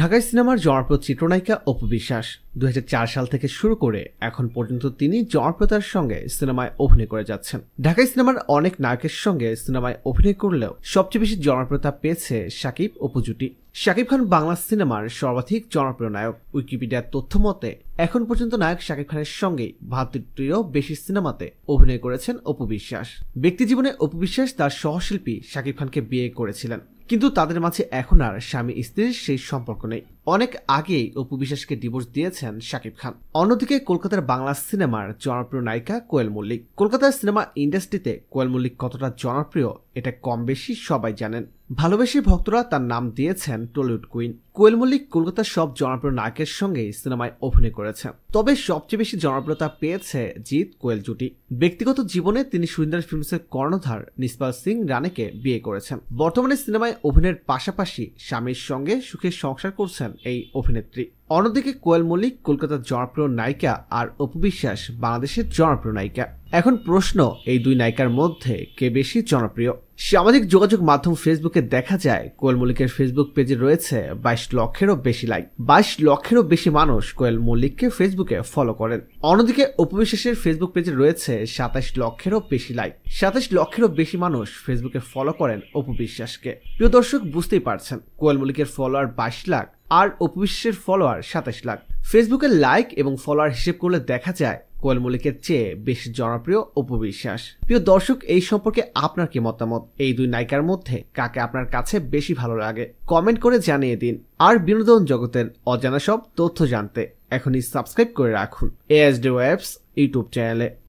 ঢাকায় সিনেমার জনপ্রিয় চিত্রনায়িকা অপু বিশ্বাস দু সাল থেকে শুরু করে এখন পর্যন্ত তিনি জনপ্রিয়তার সঙ্গে সিনেমায় অভিনয় করে যাচ্ছেন ঢাকায় সিনেমার অনেক নায়কের সঙ্গে সিনেমায় অভিনয় করলেও সবচেয়ে বেশি জনপ্রিয়তা পেয়েছে সাকিব অপু জুটি শাকিব খান বাংলা সিনেমার সর্বাধিক জনপ্রিয় নায়ক উইকিপিডিয়ার তথ্য মতে এখন পর্যন্ত নায়ক শাকিব খানের সঙ্গেই ভাতৃত্বীয় বেশি সিনেমাতে অভিনয় করেছেন অপু বিশ্বাস ব্যক্তি জীবনে অপু বিশ্বাস তার সহশিল্পী শাকিব খানকে বিয়ে করেছিলেন কিন্তু তাদের মাঝে এখন আর স্বামী স্ত্রীর সেই সম্পর্ক নেই অনেক আগেই অপু বিশ্বাসকে ডিভোর্স দিয়েছেন শাকিব খান অন্যদিকে কলকাতার বাংলা সিনেমার জনপ্রিয় নায়িকা কোয়েল মল্লিক কলকাতার সিনেমা ইন্ডাস্ট্রিতে কোয়েল মল্লিক কতটা জনপ্রিয় এটা কম বেশি সবাই জানেন ভালোবেসে ভক্তরা তার নাম দিয়েছেন টলিউড কুইন কোয়েল মল্লিক কলকাতার সব জনপ্রিয় নায়কের সঙ্গে সিনেমায় অভিনয় করেছেন তবে সবচেয়ে বেশি জনপ্রিয়তা পেয়েছে জিৎ কোয়েল জুটি ব্যক্তিগত জীবনে তিনি সুরিন্দার ফিল্মসের কর্ণধার নিসপাল সিং রানেকে বিয়ে করেছেন বর্তমানে সিনেমায় অভিনয়ের পাশাপাশি স্বামীর সঙ্গে সুখের সংসার করছেন এই অভিনেত্রী অন্যদিকে কোয়েল মল্লিক কলকাতার জনপ্রিয় নায়িকা আর অপু বিশ্বাস বাংলাদেশের জনপ্রিয় নায়িকা এখন প্রশ্ন এই দুই নায়িকার মধ্যে কে বেশি জনপ্রিয় সামাজিক যোগাযোগ মাধ্যম ফেসবুকে দেখা যায় কোয়েল মল্লিকের ফেসবুক পেজে রয়েছে বাইশ লক্ষেরও বেশি লাইক বাইশ লক্ষেরও বেশি মানুষ কোয়েল মল্লিককে ফেসবুকে ফলো করেন অন্যদিকে উপবিশ্বাসের ফেসবুক পেজে রয়েছে সাতাশ লক্ষেরও বেশি লাইক সাতাশ লক্ষেরও বেশি মানুষ ফেসবুকে ফলো করেন অপবিশ্বাসকে প্রিয় দর্শক বুঝতেই পারছেন কোয়েল মল্লিকের ফলোয়ার বাইশ লাখ আর অপবিশ্বের ফলোয়ার সাতাশ লাখ ফেসবুকে লাইক এবং ফলোয়ার হিসেব করলে দেখা যায় কোয়েল মল্লিকের চেয়ে বেশ জনপ্রিয় অপবিশ্বাস প্রিয় দর্শক এই সম্পর্কে আপনার কি মতামত এই দুই নায়িকার মধ্যে কাকে আপনার কাছে বেশি ভালো লাগে কমেন্ট করে জানিয়ে দিন আর বিনোদন জগতের অজানা সব তথ্য জানতে এখনই সাবস্ক্রাইব করে রাখুন এএসডি ওয়েবস ইউটিউব চ্যানেলে